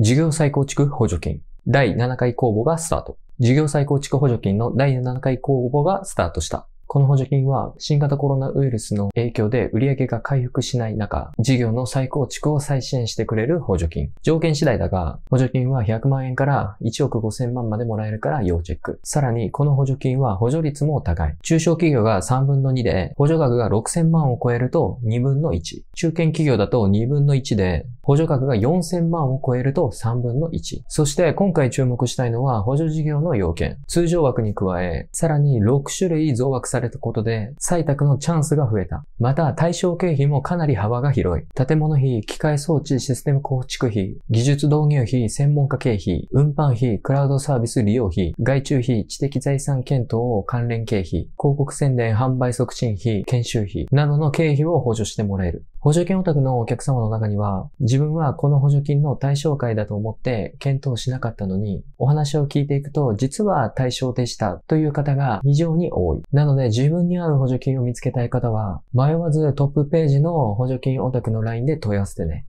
事業再構築補助金第7回公募がスタート。事業再構築補助金の第7回公募がスタートした。この補助金は新型コロナウイルスの影響で売り上げが回復しない中、事業の再構築を再支援してくれる補助金。条件次第だが、補助金は100万円から1億5000万までもらえるから要チェック。さらに、この補助金は補助率も高い。中小企業が3分の2で、補助額が6000万を超えると2分の1。中堅企業だと2分の1で、補助額が4000万を超えると3分の1。そして今回注目したいのは補助事業の要件。通常枠に加え、さらに6種類増枠されされたことで、採択のチャンスが増えた。また、対象経費もかなり幅が広い。建物費、機械装置、システム構築費、技術導入費、専門家経費、運搬費、クラウドサービス利用費、外注費、知的財産検討関連経費、広告宣伝販売促進費、研修費などの経費を補助してもらえる。補助金オタクのお客様の中には、自分はこの補助金の対象外だと思って検討しなかったのに、お話を聞いていくと、実は対象でしたという方が非常に多い。なので、自分に合う補助金を見つけたい方は、迷わずトップページの補助金オタクの LINE で問い合わせてね。